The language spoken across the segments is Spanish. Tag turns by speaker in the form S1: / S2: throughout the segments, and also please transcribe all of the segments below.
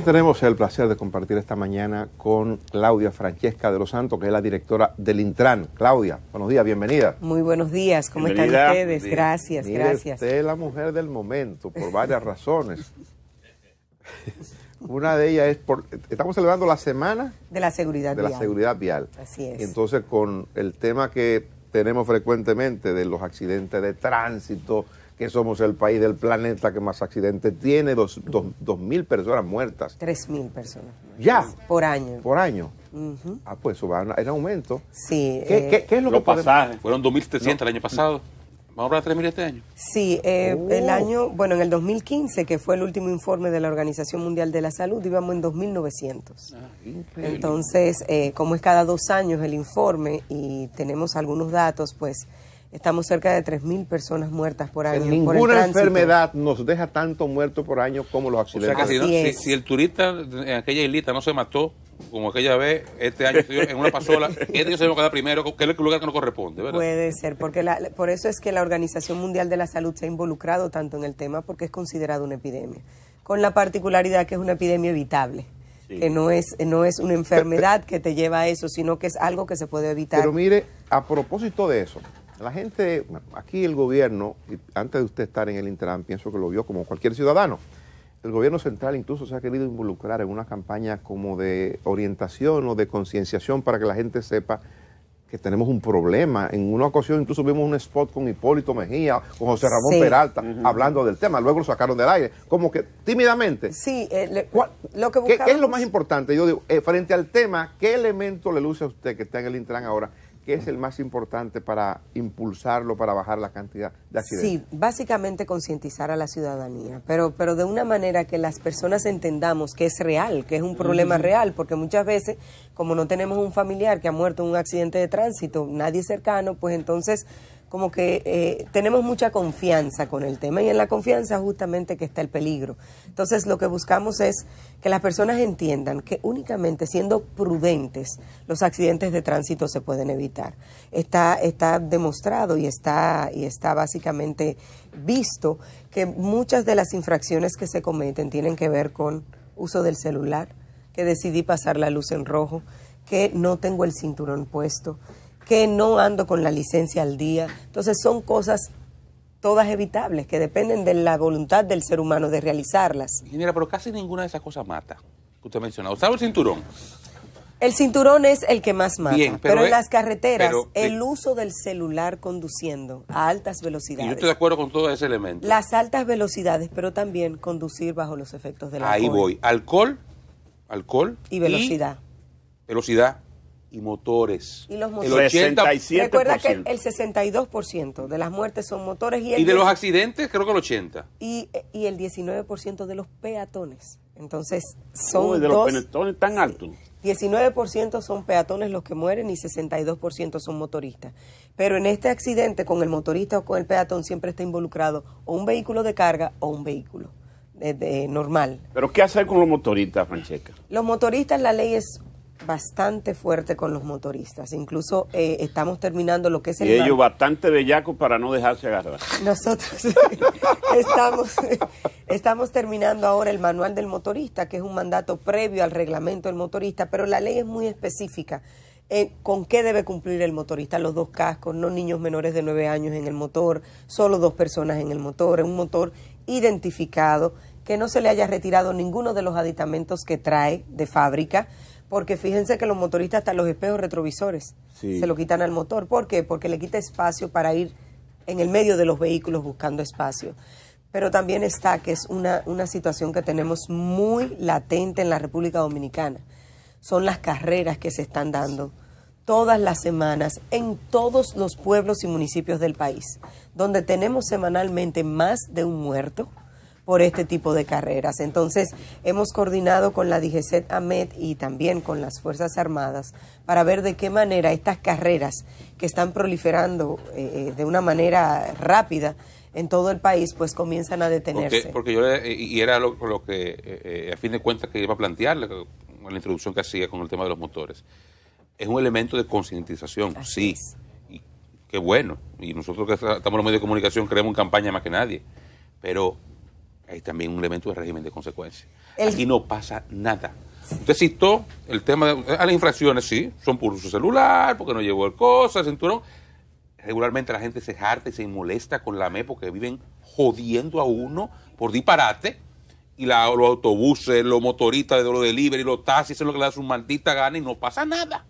S1: tenemos el placer de compartir esta mañana con Claudia Francesca de los Santos, que es la directora del Intran. Claudia, buenos días, bienvenida.
S2: Muy buenos días, ¿cómo están ustedes? Gracias, gracias. Usted
S1: es la mujer del momento, por varias razones. Una de ellas es por. Estamos celebrando la semana. De la seguridad De la seguridad vial. Así es. Entonces, con el tema que tenemos frecuentemente de los accidentes de tránsito, que somos el país del planeta que más accidentes tiene, 2.000 mil personas muertas. 3.000 personas. Ya. Por año. Por año. Ah, pues eso va en aumento. Sí. Eh, ¿Qué, qué, es lo que pasa?
S3: Fueron 2.300 el año pasado. ¿Vamos a hablar de 3.000 este año?
S1: Sí,
S2: eh, el oh. año, bueno, en el 2015, que fue el último informe de la Organización Mundial de la Salud, íbamos en 2.900. Ah, Entonces, eh, como es cada dos años el informe y tenemos algunos datos, pues Estamos cerca de 3.000 personas muertas por año. ninguna
S1: enfermedad nos deja tanto muertos por año como los accidentes. si,
S3: el turista en aquella islita no se mató, como aquella vez, este año en una pasola, este que se va a primero, que es el lugar que no corresponde,
S2: Puede ser, porque por eso es que la Organización Mundial de la Salud se ha involucrado tanto en el tema, porque es considerado una epidemia, con la particularidad que es una epidemia evitable. que no es, no es una enfermedad que te lleva a eso, sino que es algo que se puede evitar. Pero
S1: mire, a propósito de eso, la gente, aquí el gobierno, antes de usted estar en el Intran, pienso que lo vio como cualquier ciudadano. El gobierno central incluso se ha querido involucrar en una campaña como de orientación o de concienciación para que la gente sepa que tenemos un problema. En una ocasión incluso vimos un spot con Hipólito Mejía, con José Ramón Peralta, hablando del tema. Luego lo sacaron del aire, como que tímidamente. Sí, eh, lo que buscamos... es lo más importante? Yo digo, eh, frente al tema, ¿qué elemento le luce a usted que está en el Intran ahora? ¿Qué es el más importante para impulsarlo, para bajar la cantidad de accidentes? Sí,
S2: básicamente concientizar a la ciudadanía, pero, pero de una manera que las personas entendamos que es real, que es un problema real, porque muchas veces, como no tenemos un familiar que ha muerto en un accidente de tránsito, nadie cercano, pues entonces como que eh, tenemos mucha confianza con el tema y en la confianza justamente que está el peligro. Entonces lo que buscamos es que las personas entiendan que únicamente siendo prudentes los accidentes de tránsito se pueden evitar. Está, está demostrado y está, y está básicamente visto que muchas de las infracciones que se cometen tienen que ver con uso del celular, que decidí pasar la luz en rojo, que no tengo el cinturón puesto que no ando con la licencia al día. Entonces son cosas todas evitables, que dependen de la voluntad del ser humano de realizarlas.
S3: Ingeniera, pero casi ninguna de esas cosas mata, que usted mencionado. ¿Sabe el cinturón?
S2: El cinturón es el que más mata, pero, en las carreteras el uso del celular conduciendo a altas velocidades. yo estoy de
S3: acuerdo con todo ese elemento.
S2: Las altas velocidades, pero también conducir bajo los efectos del alcohol. Ahí voy.
S3: Alcohol, alcohol y velocidad. velocidad y motores. Y los motores. El Recuerda que el
S2: 62% de las muertes son motores. Y, de los
S3: accidentes, creo que el 80%.
S2: Y, el 19% de los peatones. Entonces, son de los
S3: peatones tan altos.
S2: 19% son peatones los que mueren y 62% son motoristas. Pero en este accidente con el motorista o con el peatón siempre está involucrado o un vehículo de carga o un vehículo. normal.
S4: ¿Pero qué hacer con los motoristas, Francesca?
S2: Los motoristas, la ley es bastante fuerte con los motoristas. Incluso eh, estamos terminando lo que es el... Y ellos
S4: bastante bellacos para no dejarse agarrar.
S2: Nosotros estamos, estamos terminando ahora el manual del motorista, que es un mandato previo al reglamento del motorista, pero la ley es muy específica. Eh, con qué debe cumplir el motorista, los dos cascos, no niños menores de 9 años en el motor, solo dos personas en el motor, un motor identificado, que no se le haya retirado ninguno de los aditamentos que trae de fábrica, porque fíjense que los motoristas hasta los espejos retrovisores se lo quitan al motor. ¿Por qué? Porque le quita espacio para ir en el medio de los vehículos buscando espacio. Pero también está que es una, una situación que tenemos muy latente en la República Dominicana. Son las carreras que se están dando todas las semanas en todos los pueblos y municipios del país, donde tenemos semanalmente más de un muerto, por este tipo de carreras. Entonces, hemos coordinado con la DGCET AMET y también con las Fuerzas Armadas para ver de qué manera estas carreras que están proliferando eh, eh, de una manera rápida en todo el país, pues comienzan a detenerse.
S3: Porque, yo, y era lo, que, eh, a fin de cuentas, que iba a plantear la, la introducción que hacía con el tema de los motores. Es un elemento de concientización, sí. Y qué bueno. Y nosotros que estamos en los medios de comunicación creemos en campaña más que nadie. Pero hay también un elemento de régimen de consecuencias. El... Aquí no pasa nada. Usted citó el tema de a ah, las infracciones, sí, son por uso celular, porque no llevó el cosa, el cinturón. Regularmente la gente se jarta y se molesta con la ME porque viven jodiendo a uno por disparate. Y los autobuses, los motoristas, los delivery, los taxis, es lo que le da su maldita gana y no pasa nada.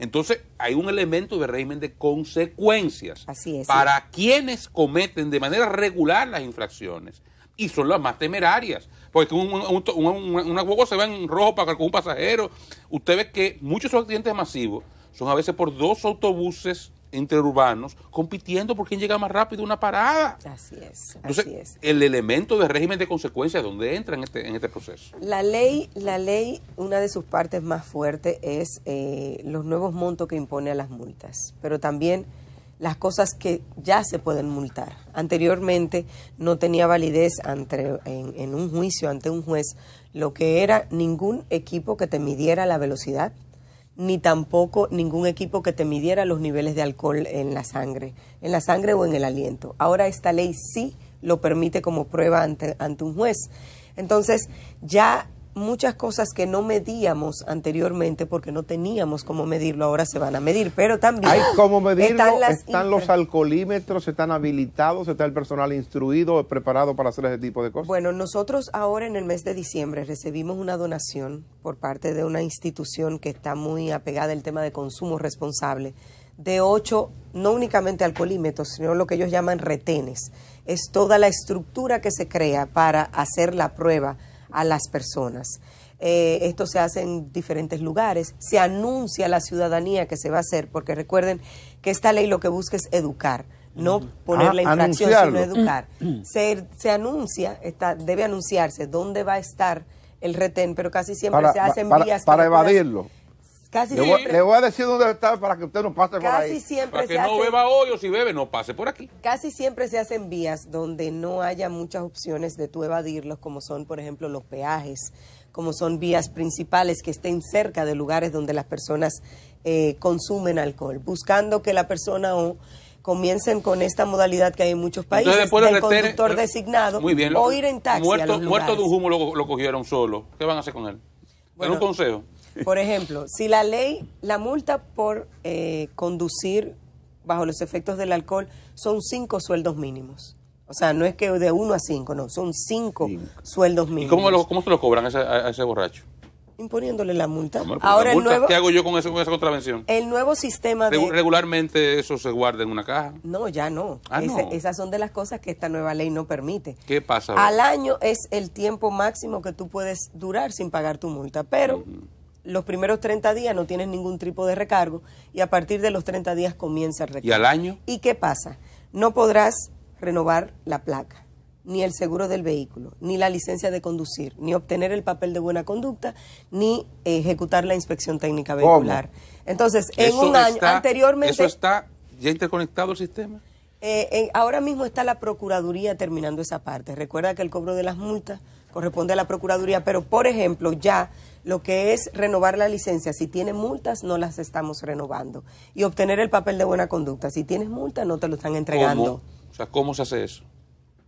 S3: Entonces, hay un elemento de régimen de consecuencias Así para quienes cometen de manera regular las infracciones y son las más temerarias. Porque un, un, se va en rojo para con un pasajero. Usted ve que muchos accidentes masivos son a veces por dos autobuses interurbanos compitiendo por quién llega más rápido a una
S2: parada. Así es. así
S3: es. el elemento de régimen de consecuencias donde entra en este, en este proceso.
S2: La ley, la ley, una de sus partes más fuertes es eh, los nuevos montos que impone a las multas, pero también las cosas que ya se pueden multar. Anteriormente no tenía validez ante, en, un juicio ante un juez lo que era ningún equipo que te midiera la velocidad, ni tampoco ningún equipo que te midiera los niveles de alcohol en la sangre, en la sangre o en el aliento. Ahora esta ley sí lo permite como prueba ante, ante un juez. Entonces ya muchas cosas que no medíamos anteriormente porque no teníamos cómo medirlo, ahora se van a medir, pero también
S1: hay cómo medirlo, están, los alcoholímetros, están habilitados, está el personal instruido, preparado para hacer ese tipo de cosas.
S2: Bueno, nosotros ahora en el mes de diciembre recibimos una donación por parte de una institución que está muy apegada al tema de consumo responsable de ocho, no únicamente alcoholímetros, sino lo que ellos llaman retenes. Es toda la estructura que se crea para hacer la prueba a las personas. Eh, esto se hace en diferentes lugares, se anuncia a la ciudadanía que se va a hacer, porque recuerden que esta ley lo que busca es educar, no poner ah, la infracción, sino educar. Mm, mm. se, se anuncia, está, debe anunciarse dónde va a estar el retén, pero casi siempre se hacen para, vías. Para evadirlo. Casi le,
S1: Voy, a decir dónde está
S3: para que usted no pase por ahí. siempre para que se no beba hoy o si bebe no pase por aquí.
S2: Casi siempre se hacen vías donde no haya muchas opciones de tú evadirlos, como son, por ejemplo, los peajes, como son vías principales que estén cerca de lugares donde las personas eh, consumen alcohol, buscando que la persona o comiencen con esta modalidad que hay en muchos países Entonces, del conductor eh, designado o ir en taxi muerto, Muerto de un humo
S3: lo, cogieron solo. ¿Qué van a hacer con él? Bueno, un consejo?
S2: Por ejemplo, si la ley, la multa por eh, conducir bajo los efectos del alcohol son cinco sueldos mínimos. O sea, no es que de uno a cinco, no, son cinco, sueldos mínimos. ¿Y cómo, lo,
S3: cómo se lo cobran a ese, borracho?
S2: imponiéndole la multa. Ahora ¿Qué hago
S3: yo con, esa contravención?
S2: El nuevo sistema de...
S3: Regularmente eso se guarda en una caja.
S2: No, ya no. Ah, no. Esas son de las cosas que esta nueva ley no permite.
S3: ¿Qué pasa? Al
S2: año es el tiempo máximo que tú puedes durar sin pagar tu multa, pero los primeros 30 días no tienes ningún tipo de recargo y a partir de los 30 días comienza el recargo. ¿Y al año? ¿Y qué pasa? No podrás renovar la placa, ni el seguro del vehículo, ni la licencia de conducir, ni obtener el papel de buena conducta, ni ejecutar la inspección técnica vehicular. Entonces, en un año anteriormente... ¿Eso
S3: está ya interconectado el sistema?
S2: Eh, ahora mismo está la Procuraduría terminando esa parte. Recuerda que el cobro de las multas corresponde a la Procuraduría, pero por ejemplo ya lo que es renovar la licencia, si tiene multas no las estamos renovando. Y obtener el papel de buena conducta, si tienes multas, no te lo están entregando. ¿Cómo?
S3: O sea, ¿cómo se hace eso?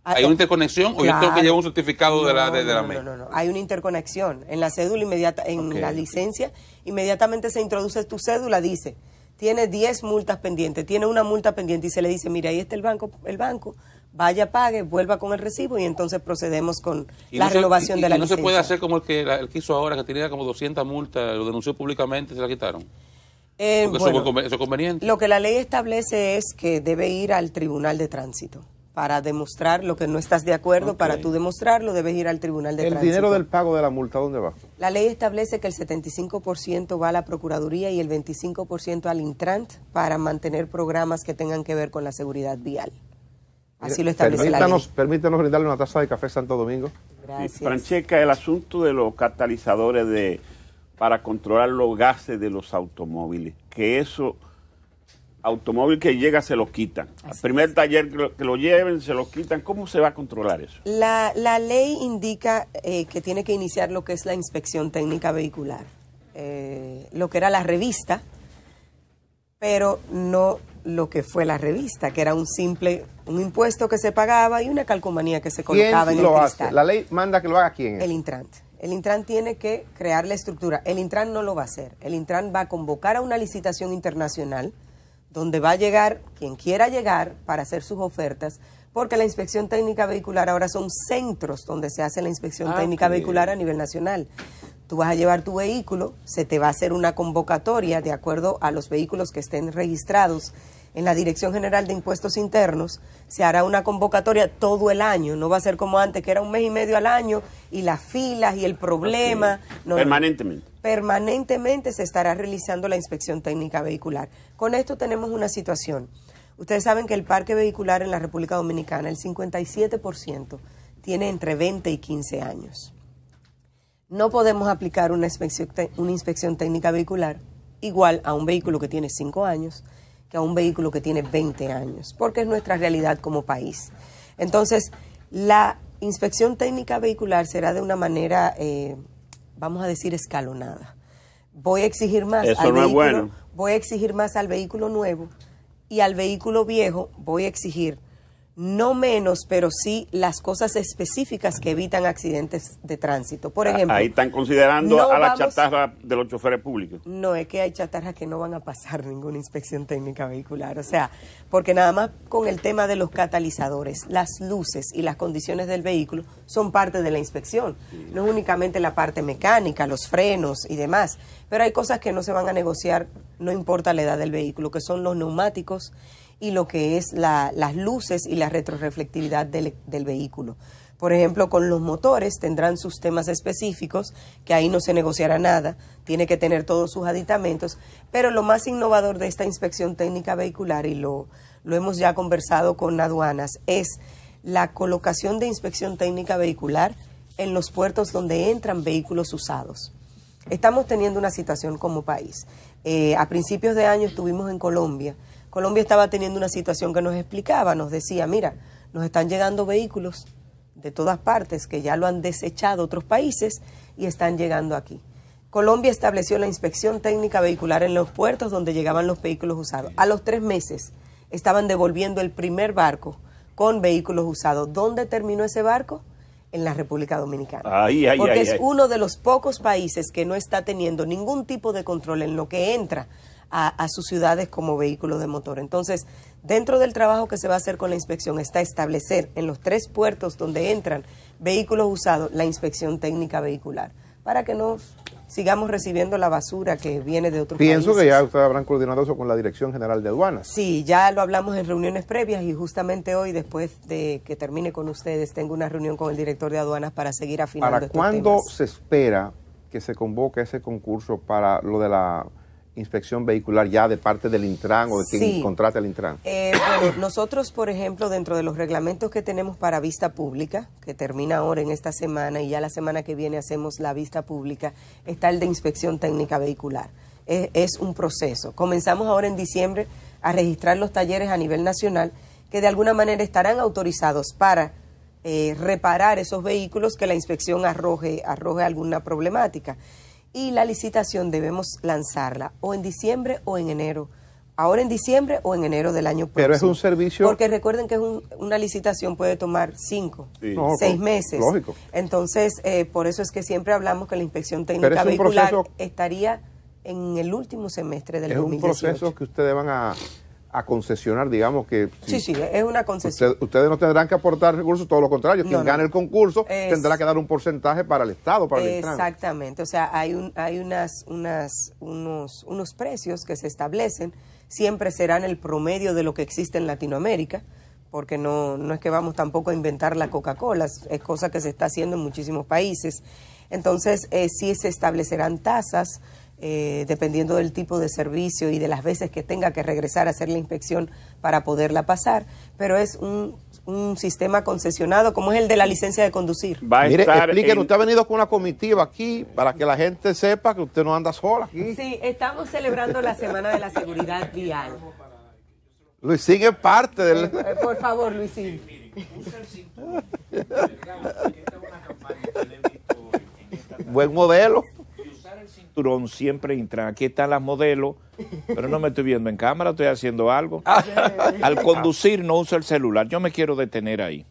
S3: Ah, ¿Hay una interconexión o yo tengo que llevar un certificado de la, de, no, no, no,
S2: no, hay una interconexión. En la cédula inmediata, en la licencia, inmediatamente se introduce tu cédula, dice, tiene 10 multas pendientes, tiene una multa pendiente y se le dice, mira, ahí está el banco, el banco, vaya, pague, vuelva con el recibo y entonces procedemos con la renovación de la y no se puede
S3: hacer como el que, el hizo ahora, que tenía como 200 multas, lo denunció públicamente, se la quitaron.
S2: Eh, eso
S3: es conveniente. Lo
S2: que la ley establece es que debe ir al Tribunal de Tránsito para demostrar lo que no estás de acuerdo, para tú demostrarlo debes ir al tribunal de ¿El dinero del
S1: pago de la multa dónde va?
S2: La ley establece que el 75% va a la Procuraduría y el 25% al Intrant para mantener programas que tengan que ver con la seguridad vial.
S1: Así lo establece la ley. Permítanos brindarle una taza de café Santo Domingo.
S4: Gracias. Francheca, el asunto de los catalizadores de para controlar los gases de los automóviles, que eso automóvil que llega se lo quitan. Al primer taller que lo, lleven se lo quitan. ¿Cómo se va a controlar eso?
S2: La, ley indica eh, que tiene que iniciar lo que es la inspección técnica vehicular, eh, lo que era la revista, pero no lo que fue la revista, que era un simple un impuesto que se pagaba y una calcomanía
S1: que se colocaba ¿Quién en lo el La ley manda que lo haga quién? El
S2: Intran. El Intran tiene que crear la estructura. El Intran no lo va a hacer. El Intran va a convocar a una licitación internacional donde va a llegar quien quiera llegar para hacer sus ofertas, porque la inspección técnica vehicular ahora son centros donde se hace la inspección ah, técnica vehicular a nivel nacional. Tú vas a llevar tu vehículo, se te va a hacer una convocatoria de acuerdo a los vehículos que estén registrados en la Dirección General de Impuestos Internos, se hará una convocatoria todo el año, no va a ser como antes, que era un mes y medio al año, y las filas y el problema.
S4: Permanentemente
S2: permanentemente se estará realizando la inspección técnica vehicular. Con esto tenemos una situación. Ustedes saben que el parque vehicular en la República Dominicana, el 57%, tiene entre 20 y 15 años. No podemos aplicar una inspección, técnica vehicular igual a un vehículo que tiene 5 años que a un vehículo que tiene 20 años, porque es nuestra realidad como país. Entonces, la inspección técnica vehicular será de una manera eh, vamos a decir, escalonada. Voy a exigir más al voy a exigir más al vehículo nuevo y al vehículo viejo voy a exigir no menos, pero sí las cosas específicas que evitan accidentes de tránsito. Por ah, ejemplo, ahí están
S4: considerando a la chatarra de los choferes públicos.
S2: No, es que hay chatarras que no van a pasar ninguna inspección técnica vehicular, o sea, porque nada más con el tema de los catalizadores, las luces y las condiciones del vehículo son parte de la inspección, no es únicamente la parte mecánica, los frenos y demás, pero hay cosas que no se van a negociar, no importa la edad del vehículo, que son los neumáticos y lo que es las luces y la retroreflectividad del, vehículo. Por ejemplo, con los motores tendrán sus temas específicos, que ahí no se negociará nada, tiene que tener todos sus aditamentos, pero lo más innovador de esta inspección técnica vehicular, y lo, lo hemos ya conversado con aduanas, es la colocación de inspección técnica vehicular en los puertos donde entran vehículos usados. Estamos teniendo una situación como país. Eh, a principios de año estuvimos en Colombia Colombia estaba teniendo una situación que nos explicaba, nos decía, mira, nos están llegando vehículos de todas partes que ya lo han desechado otros países y están llegando aquí. Colombia estableció la inspección técnica vehicular en los puertos donde llegaban los vehículos usados. A los tres meses estaban devolviendo el primer barco con vehículos usados. ¿Dónde terminó ese barco? En la República Dominicana. Porque es uno de los pocos países que no está teniendo ningún tipo de control en lo que entra a, sus ciudades como vehículos de motor. Entonces, dentro del trabajo que se va a hacer con la inspección está establecer en los tres puertos donde entran vehículos usados la inspección técnica vehicular para que no sigamos recibiendo la basura que viene de otros Pienso que ya
S1: ustedes habrán coordinado eso con la Dirección General de Aduanas.
S2: Sí, ya lo hablamos en reuniones previas y justamente hoy, después de que termine con ustedes, tengo una reunión con el director de Aduanas para seguir afinando ¿Para cuándo
S1: se espera que se convoque ese concurso para lo de la inspección vehicular ya de parte del Intran o de quien contrata el Intran?
S2: Eh, bueno, nosotros, por ejemplo, dentro de los reglamentos que tenemos para vista pública, que termina ahora en esta semana y ya la semana que viene hacemos la vista pública, está el de inspección técnica vehicular. E, es, un proceso. Comenzamos ahora en diciembre a registrar los talleres a nivel nacional que de alguna manera estarán autorizados para eh, reparar esos vehículos que la inspección arroje, arroje alguna problemática y la licitación debemos lanzarla o en diciembre o en enero. Ahora en diciembre o en enero del año próximo. Pero es un servicio. Porque recuerden que es una licitación puede tomar cinco,
S1: seis meses. Lógico.
S2: Entonces, eh, por eso es que siempre hablamos que la inspección técnica vehicular estaría en el último semestre del Es un proceso
S1: que ustedes van a a concesionar, digamos que... Sí, sí, es una concesión. ustedes no tendrán que aportar recursos, todo lo contrario, quien gane el concurso tendrá que dar un porcentaje para el Estado, para el
S2: Exactamente, o sea, hay, un, hay unas, unas, unos, unos precios que se establecen, siempre serán el promedio de lo que existe en Latinoamérica, porque no, no es que vamos tampoco a inventar la Coca-Cola, es cosa que se está haciendo en muchísimos países. Entonces, eh, sí se establecerán tasas eh, dependiendo del tipo de servicio y de las veces que tenga que regresar a hacer la inspección para poderla pasar, pero es un, un sistema concesionado como es el de la licencia de conducir. Va a Mire, usted
S1: ha venido con una comitiva aquí para que la gente sepa que usted no anda sola aquí.
S2: Sí, estamos celebrando la Semana de la Seguridad Vial.
S1: Luisín es parte del... Eh,
S2: eh, por favor, Luisín.
S1: Buen modelo
S5: siempre Intran, Aquí están las modelos, pero no me estoy viendo en cámara, estoy haciendo algo. Al conducir no uso el celular. Yo me quiero detener ahí.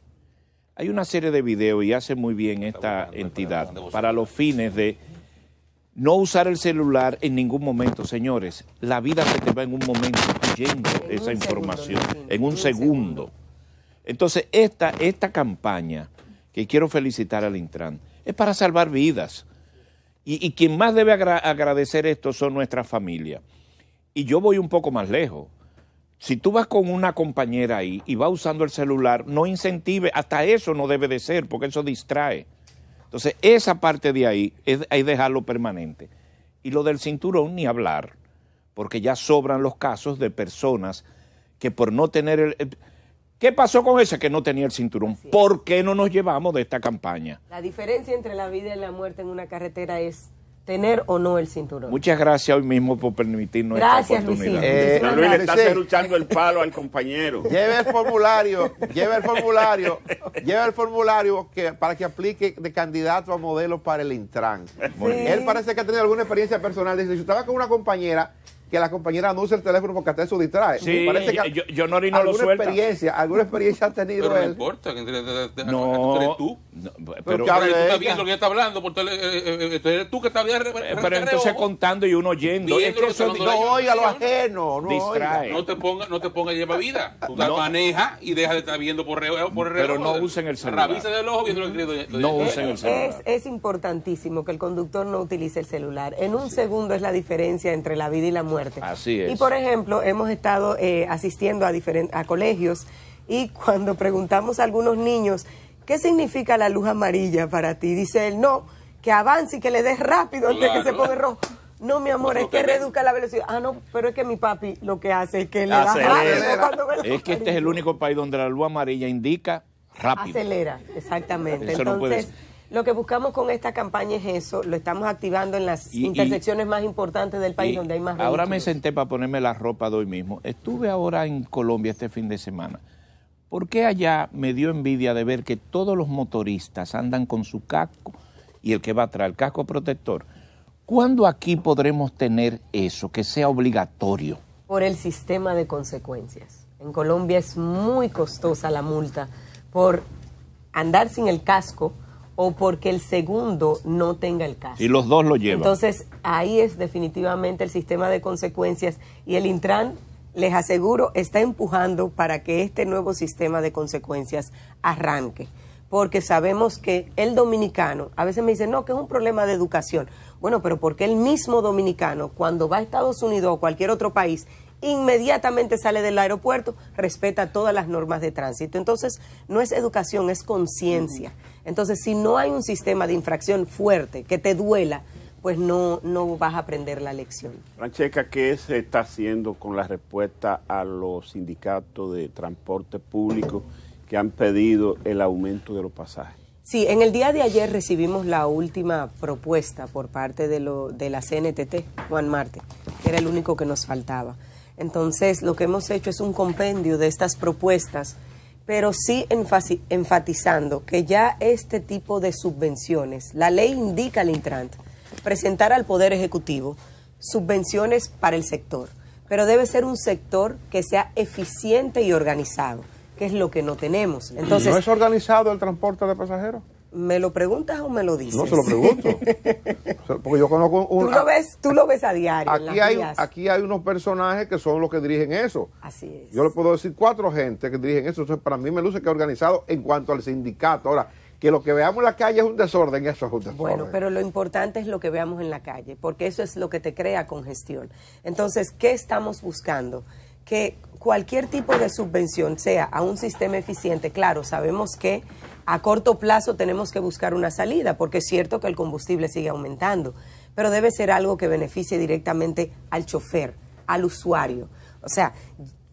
S5: Hay una serie de videos y hace muy bien esta entidad para los fines de no usar el celular en ningún momento, señores. La vida se te va en un momento yendo esa información, en un segundo. Entonces, esta, esta campaña que quiero felicitar al Intran es para salvar vidas. Y, quien más debe agradecer esto son nuestras familias. Y yo voy un poco más lejos. Si tú vas con una compañera ahí y va usando el celular, no incentive, hasta eso no debe de ser, porque eso distrae. Entonces, esa parte de ahí es, que dejarlo permanente. Y lo del cinturón, ni hablar, porque ya sobran los casos de personas que por no tener el... ¿Qué pasó con ese que no tenía el cinturón? ¿Por qué no nos llevamos de esta campaña?
S2: La diferencia entre la vida y la muerte en una carretera es tener
S4: o no el cinturón.
S5: Muchas gracias hoy mismo por permitirnos gracias, esta oportunidad. Eh, Luis. le está
S4: luchando el palo al compañero. Lleve el formulario, lleve el formulario,
S1: lleve el formulario para que aplique de candidato a modelo para el Intran. Él parece que ha tenido alguna experiencia personal. Dice, si estaba con una compañera que la compañera no use el teléfono porque hasta eso distrae. Sí, parece que yo, yo
S3: no, alguna lo suelta. experiencia, alguna experiencia
S1: ha tenido pero él. No
S3: importa, que, no, tú. pero, pero, tú estás viendo lo que está hablando, porque eh, eh, eh, eres tú que estás viendo. Pero entonces contando y uno oyendo. no oiga lo ajeno, no distrae. No te ponga, no te ponga lleva vida. Tú la maneja y deja de estar viendo por el. por Pero no usen el celular. No usen el celular.
S2: es importantísimo que el conductor no utilice el celular. En un segundo es la diferencia entre la vida y la muerte. Así es. Y por ejemplo, hemos estado eh, asistiendo a, a colegios y cuando preguntamos a algunos niños, ¿qué significa la luz amarilla para ti? Dice él, no, que avance y que le des rápido antes que se ponga rojo. No, mi amor, es que reduzca la velocidad. Ah, no, pero es que mi papi lo que hace es que le da rápido
S5: cuando Es que este es el único país donde la luz amarilla indica rápido. Acelera,
S2: exactamente. Entonces, lo que buscamos con esta campaña es eso, lo estamos activando en las
S5: intersecciones
S2: más importantes del país donde hay más Ahora me
S5: senté para ponerme la ropa de hoy mismo. Estuve ahora en Colombia este fin de semana. ¿Por qué allá me dio envidia de ver que todos los motoristas andan con su casco y el que va atrás, el casco protector? ¿Cuándo aquí podremos tener eso, que sea obligatorio?
S2: Por el sistema de consecuencias. En Colombia es muy costosa la multa por andar sin el casco o porque el segundo no tenga el caso.
S5: Y los dos lo llevan. Entonces,
S2: ahí es definitivamente el sistema de consecuencias y el Intran, les aseguro, está empujando para que este nuevo sistema de consecuencias arranque. Porque sabemos que el dominicano, a veces me dicen, no, que es un problema de educación. Bueno, pero porque el mismo dominicano, cuando va a Estados Unidos o cualquier otro país, inmediatamente sale del aeropuerto, respeta todas las normas de tránsito. Entonces, no es educación, es conciencia. Entonces, si no hay un sistema de infracción fuerte que te duela, pues no, no vas a aprender la lección.
S4: Francheca, ¿qué se está haciendo con la respuesta a los sindicatos de transporte público que han pedido el aumento de los pasajes?
S2: Sí, en el día de ayer recibimos la última propuesta por parte de, lo, de la CNTT, Juan Marte, que era el único que nos faltaba. Entonces, lo que hemos hecho es un compendio de estas propuestas, pero sí enfatizando que ya este tipo de subvenciones, la ley indica al Intrant presentar al Poder Ejecutivo subvenciones para el sector, pero debe ser un sector que sea eficiente y organizado, que es lo que no tenemos. Entonces, ¿No es
S1: organizado el
S2: transporte de pasajeros? ¿Me lo preguntas o me lo dices? No, se lo pregunto.
S1: Porque yo conozco un... Tú lo
S2: ves, tú lo ves a diario. Aquí, hay,
S1: aquí hay unos personajes que son los que dirigen eso. Así es. Yo le puedo decir cuatro gente que dirigen eso. Entonces, para mí me luce que ha organizado en cuanto al sindicato. Ahora, que lo que veamos en la calle es un desorden, eso es un Bueno,
S2: pero lo importante es lo que veamos en la calle, porque eso es lo que te crea congestión. Entonces, ¿qué estamos buscando? que cualquier tipo de subvención sea a un sistema eficiente, claro, sabemos que a corto plazo tenemos que buscar una salida, porque es cierto que el combustible sigue aumentando, pero debe ser algo que beneficie directamente al chofer, al usuario. O sea,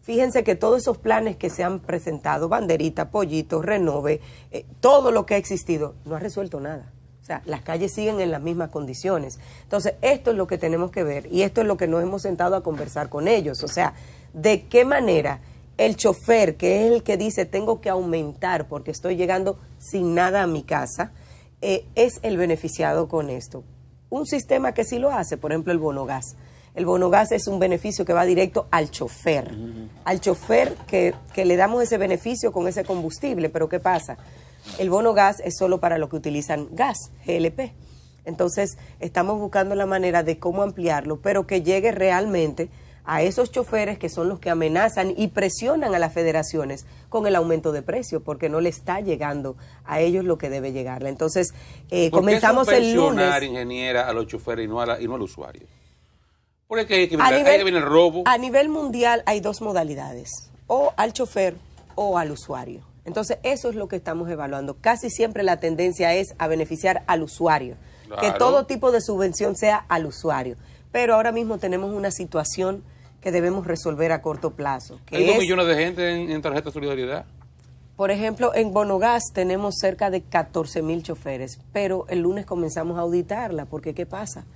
S2: fíjense que todos esos planes que se han presentado, banderita, pollito, renove, eh, todo lo que ha existido, no ha resuelto nada. O sea, las calles siguen en las mismas condiciones. Entonces, esto es lo que tenemos que ver y esto es lo que nos hemos sentado a conversar con ellos. O sea, de qué manera el chofer, que es el que dice tengo que aumentar porque estoy llegando sin nada a mi casa, eh, es el beneficiado con esto. Un sistema que sí lo hace, por ejemplo, el bono gas. El bono gas es un beneficio que va directo al chofer, al chofer que, que le damos ese beneficio con ese combustible. Pero ¿qué pasa? El bono gas es solo para los que utilizan gas, GLP. Entonces, estamos buscando la manera de cómo ampliarlo, pero que llegue realmente a esos choferes que son los que amenazan y presionan a las federaciones con el aumento de precio, porque no le está llegando a ellos lo que debe llegarle. Entonces, eh, ¿Por comenzamos qué el
S3: ingeniera, a los choferes y no, al usuario? Porque hay que, nivel, el robo. A
S2: nivel mundial hay dos modalidades, o al chofer o al usuario. Entonces, eso es lo que estamos evaluando. Casi siempre la tendencia es a beneficiar al usuario, que todo tipo de subvención sea al usuario. Pero ahora mismo tenemos una situación que debemos resolver a corto plazo.
S3: Hay dos millones de gente en, tarjeta de solidaridad.
S2: Por ejemplo, en Bonogás tenemos cerca de 14 mil choferes, pero el lunes comenzamos a auditarla, porque ¿qué pasa?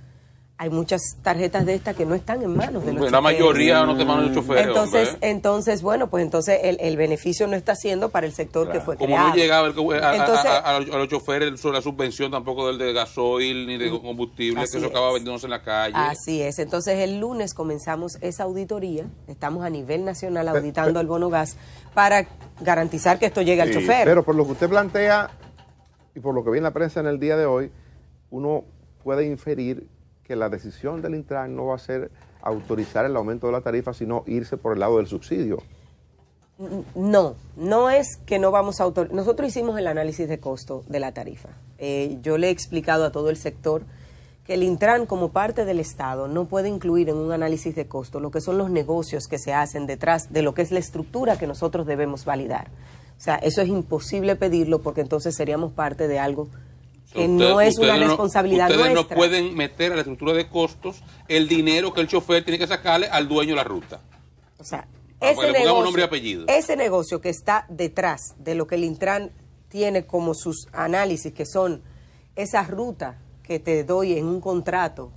S2: hay muchas tarjetas de estas que no están en manos de los pues La
S3: mayoría no en manos de choferes. Entonces,
S2: entonces bueno, pues entonces el, beneficio no está siendo para el sector que fue Como creado. Como no llegaba
S3: a, a, los choferes sobre la subvención tampoco del de gasoil ni de combustible, que eso acaba vendiéndose en la calle. Así
S2: es. Entonces el lunes comenzamos esa auditoría. Estamos a nivel nacional auditando el bono gas para garantizar que esto llegue al chofer. Pero
S1: por lo que usted plantea y por lo que vi en la prensa en el día de hoy, uno puede inferir que la decisión del Intran no va a ser autorizar el aumento de la tarifa, sino irse por el lado del subsidio.
S2: Mm, mm, no, no es que no vamos a autorizar. Nosotros hicimos el análisis de costo de la tarifa. Eh, yo le he explicado a todo el sector que el Intran como parte del Estado no puede incluir en un análisis de costo lo que son los negocios que se hacen detrás de lo que es la estructura que nosotros debemos validar. O sea, eso es imposible pedirlo porque entonces seríamos parte de algo
S3: no es una responsabilidad ustedes no pueden meter a la estructura de costos el dinero que el chofer tiene que sacarle al dueño de la ruta. O sea, ah, ese negocio,
S2: ese negocio que está detrás de lo que el Intran tiene como sus análisis, que son esa ruta que te doy en un contrato,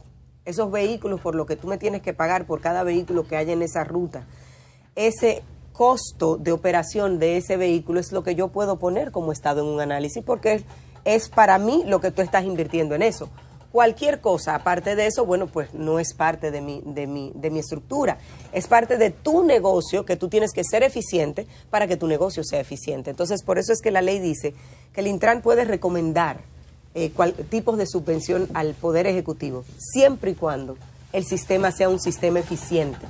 S2: esos vehículos por lo que tú me tienes que pagar por cada vehículo que haya en esa ruta, ese costo de operación de ese vehículo es lo que yo puedo poner como estado en un análisis, porque es es para mí lo que tú estás invirtiendo en eso. Cualquier cosa aparte de eso, bueno, pues no es parte de mi, de, mi, de mi estructura. Es parte de tu negocio que tú tienes que ser eficiente para que tu negocio sea eficiente. Entonces, por eso es que la ley dice que el Intran puede recomendar eh, tipos de subvención al Poder Ejecutivo, siempre y cuando el sistema sea un sistema eficiente.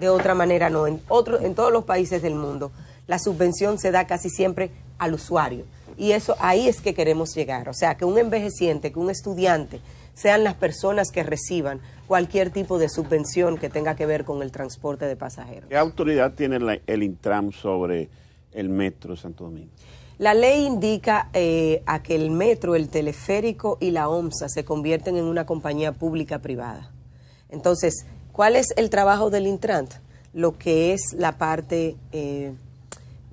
S2: De otra manera, no. En, en todos los países del mundo, la subvención se da casi siempre al usuario. Y eso ahí es que queremos llegar. O sea, que un envejeciente, que un estudiante, sean las personas que reciban cualquier tipo de subvención que tenga que ver con el transporte de pasajeros.
S4: ¿Qué autoridad tiene el Intram sobre el metro Santo Domingo?
S2: La ley indica eh, a que el metro, el teleférico y la OMSA se convierten en una compañía pública privada. Entonces, ¿cuál es el trabajo del Intram? Lo que es la parte... Eh,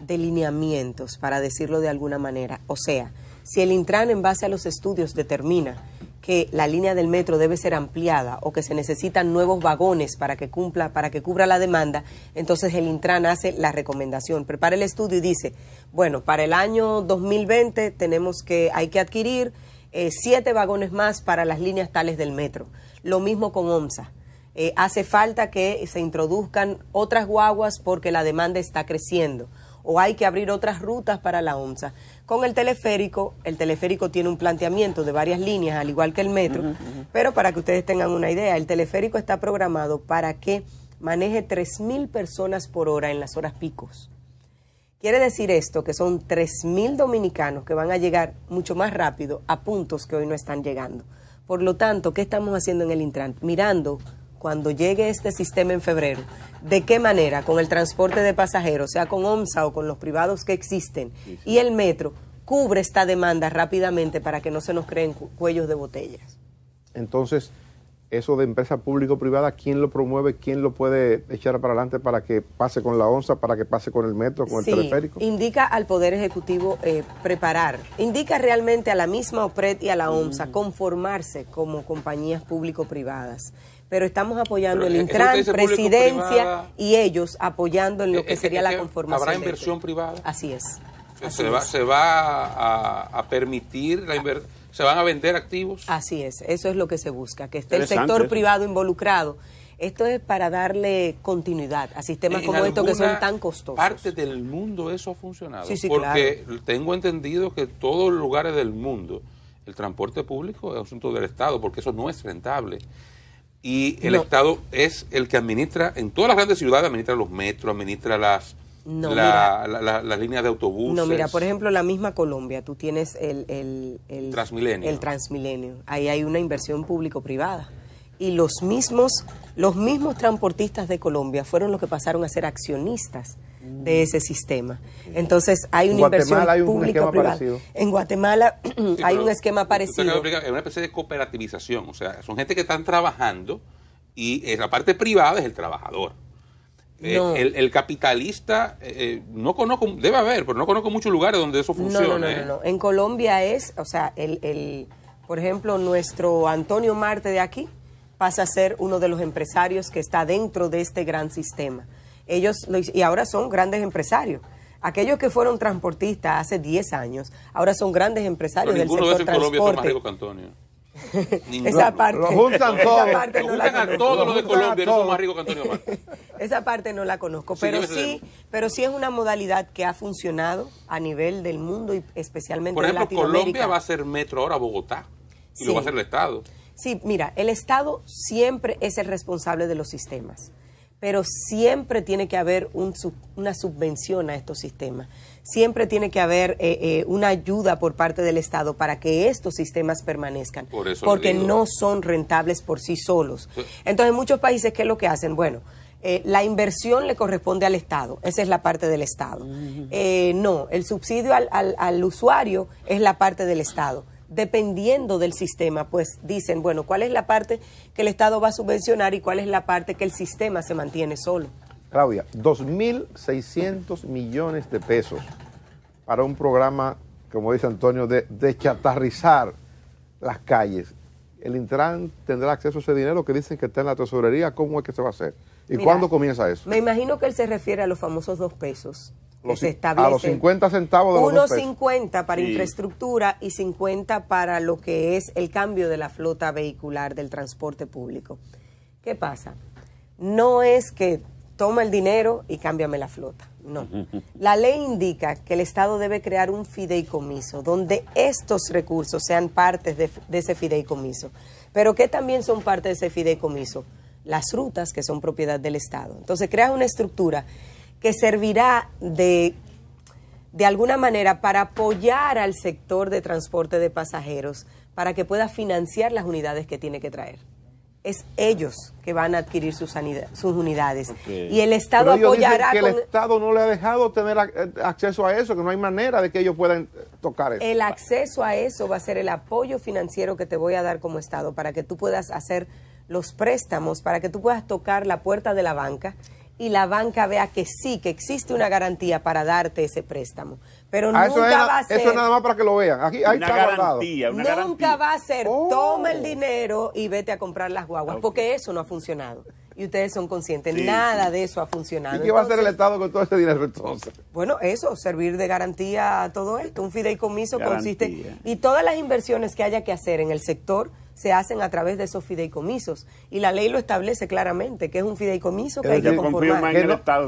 S2: delineamientos lineamientos, para decirlo de alguna manera. O sea, si el Intran en base a los estudios determina que la línea del metro debe ser ampliada o que se necesitan nuevos vagones para que cumpla, para que cubra la demanda, entonces el Intran hace la recomendación, prepara el estudio y dice, bueno, para el año 2020 tenemos que, hay que adquirir eh, siete vagones más para las líneas tales del metro. Lo mismo con OMSA. Eh, hace falta que se introduzcan otras guaguas porque la demanda está creciendo o hay que abrir otras rutas para la onza. Con el teleférico, el teleférico tiene un planteamiento de varias líneas, al igual que el metro, pero para que ustedes tengan una idea, el teleférico está programado para que maneje 3.000 personas por hora en las horas picos. Quiere decir esto que son 3.000 dominicanos que van a llegar mucho más rápido a puntos que hoy no están llegando. Por lo tanto, ¿qué estamos haciendo en el Intran? Mirando cuando llegue este sistema en febrero, de qué manera, con el transporte de pasajeros, sea con OMSA o con los privados que existen, y el metro, cubre esta demanda rápidamente para que no se nos creen cuellos de botellas.
S1: Entonces, eso de empresa público-privada, quién lo promueve, quién lo puede echar para adelante para que pase con la ONSA, para que pase con el metro, con el teleférico.
S2: Indica al Poder Ejecutivo eh, preparar, indica realmente a la misma OPRED y a la ONSA mm. conformarse como compañías público-privadas. Pero estamos apoyando el eh, Intran, presidencia y ellos apoyando en lo eh, que sería la conformación. ¿Habrá inversión privada? Así es.
S3: se, va, se va a, a permitir la inversión se van a vender activos.
S2: Así es, eso es lo que se busca, que esté el sector privado involucrado. Esto es para darle continuidad a sistemas como estos que son tan
S3: costosos. Parte del mundo eso ha funcionado, sí, porque tengo entendido que todos los lugares del mundo el transporte público es asunto del Estado, porque eso no es rentable. Y el Estado es el que administra, en todas las grandes ciudades, administra los metros, administra las,
S2: mira,
S3: las líneas de autobuses No, mira, por
S2: ejemplo, la misma Colombia, tú tienes el, el, el Transmilenio. Ahí hay una inversión público-privada. Y los mismos, los mismos transportistas de Colombia fueron los que pasaron a ser accionistas de ese sistema. Mm. Entonces hay una inversión hay un pública privada. En Guatemala hay un esquema parecido.
S3: Es una especie de cooperativización, o sea, son gente que están trabajando y eh, la parte privada es el trabajador. Eh, el, capitalista, eh, eh, no conozco, debe haber, pero no conozco muchos lugares donde eso funciona. No, no, no,
S2: En Colombia es, o sea, el, el, por ejemplo, nuestro Antonio Marte de aquí pasa a ser uno de los empresarios que está dentro de este gran sistema. Ellos, y ahora son grandes empresarios. Aquellos que fueron transportistas hace 10 años, ahora son grandes empresarios del sector de en Colombia más que
S3: Antonio. Esa parte. no la conozco,
S2: pero sí, pero sí es una modalidad que ha funcionado a nivel del mundo y especialmente Por ejemplo, Colombia va a
S3: ser metro ahora Bogotá y lo va a hacer el Estado.
S2: Sí, mira, el Estado siempre es el responsable de los sistemas, pero siempre tiene que haber una subvención a estos sistemas siempre tiene que haber eh, eh, una ayuda por parte del Estado para que estos sistemas permanezcan, porque no son rentables por sí solos. Entonces, en muchos países, ¿qué es lo que hacen? Bueno, eh, la inversión le corresponde al Estado, esa es la parte del Estado. no, el subsidio al, al, usuario es la parte del Estado. Dependiendo del sistema, pues dicen, bueno, ¿cuál es la parte que el Estado va a subvencionar y cuál es la parte que el sistema se
S1: mantiene solo? Claudia, 2.600 millones de pesos para un programa, como dice Antonio, de, deschatarrizar las calles. ¿El Intran tendrá acceso a ese dinero que dicen que está en la tesorería? ¿Cómo es que se va a hacer? ¿Y cuándo comienza eso?
S2: Me imagino que él se refiere a los famosos dos pesos.
S1: se establecen. A los 50 centavos de los
S2: 1.50 para infraestructura y 50 para lo que es el cambio de la flota vehicular del transporte público. ¿Qué pasa? No es que toma el dinero y cámbiame la flota. No. La ley indica que el Estado debe crear un fideicomiso donde estos recursos sean parte de, ese fideicomiso. Pero que también son parte de ese fideicomiso? Las rutas que son propiedad del Estado. Entonces crea una estructura que servirá de, de alguna manera para apoyar al sector de transporte de pasajeros para que pueda financiar las unidades que tiene que traer es ellos que van a adquirir sus, sus unidades. Y el Estado apoyará. Dicen el
S1: Estado no le ha dejado tener eh, acceso a eso, que no hay manera de que ellos puedan eh, tocar eso. El acceso
S2: a eso va a ser el apoyo financiero que te voy a dar como Estado para que tú puedas hacer los préstamos, para que tú puedas tocar la puerta de la banca y la banca vea que sí, que existe una garantía para darte ese préstamo. Pero ah, nunca eso va a ser. Eso es nada
S1: más para que lo vean. Aquí hay una garantía, Nunca
S2: va a ser. Toma el oh. dinero y vete a comprar las guaguas, porque eso no ha funcionado. Y ustedes son conscientes, nada de eso ha funcionado. ¿Y qué va a hacer
S1: el Estado con todo ese dinero entonces?
S2: Bueno, eso, servir de garantía a todo esto. Un fideicomiso consiste... Y todas las inversiones que haya que hacer en el sector se hacen a través de esos fideicomisos. Y la ley lo establece claramente, que es un fideicomiso que hay que
S3: conformar.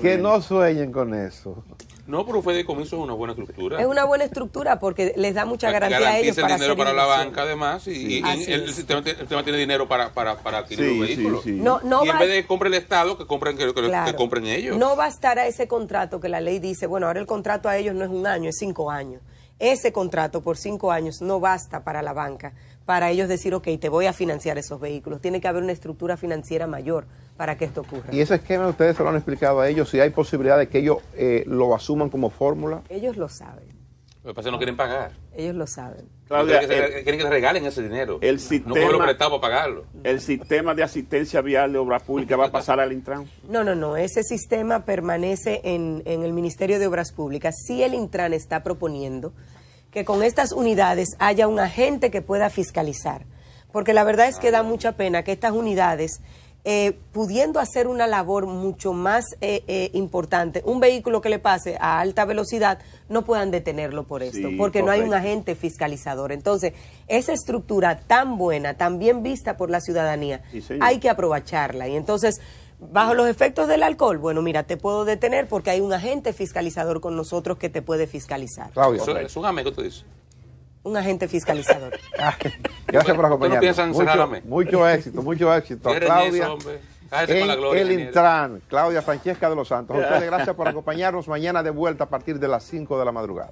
S3: que no sueñen con eso. No, pero fue de comienzo es una buena estructura. Es una
S2: buena estructura porque les da mucha garantía a ellos. Para el
S3: dinero para la banca además y, el, sistema, tiene dinero para, para, para adquirir los vehículos. no, no y en vez de compre el Estado, que compren, que, que compren ellos. No
S2: bastará ese contrato que la ley dice, bueno, ahora el contrato a ellos no es un año, es cinco años. Ese contrato por cinco años no basta para la banca para ellos decir, ok, te voy a financiar esos vehículos. Tiene que haber una estructura financiera mayor para que esto ocurra. ¿Y ese
S1: esquema ustedes se lo han explicado a ellos? ¿Si hay posibilidad de que ellos eh, lo asuman como fórmula? Ellos
S3: lo saben. Lo que no quieren pagar. Ellos lo saben. quieren, que se,
S4: regalen ese dinero. El sistema, no prestado para pagarlo. El sistema de asistencia vial de obras públicas va a pasar al Intran.
S2: No, no, no. Ese sistema permanece en, el Ministerio de Obras Públicas. Si el Intran está proponiendo que con estas unidades haya un agente que pueda fiscalizar. Porque la verdad es que da mucha pena que estas unidades, eh, pudiendo hacer una labor mucho más eh, eh, importante, un vehículo que le pase a alta velocidad, no puedan detenerlo por esto, porque no hay un agente fiscalizador. Entonces, esa estructura tan buena, tan bien vista por la ciudadanía, hay que aprovecharla. Y entonces... Bajo los efectos del alcohol, bueno, mira, te puedo detener porque hay un agente fiscalizador con nosotros que te puede fiscalizar. Claudio.
S3: Es un amigo, tú dices.
S2: Un
S1: agente fiscalizador. Gracias por acompañarnos. No mucho, mucho, éxito, mucho éxito. Claudia. En la el Intran, Claudia Francesca de los Santos. gracias por acompañarnos mañana de vuelta a partir de las 5 de la madrugada.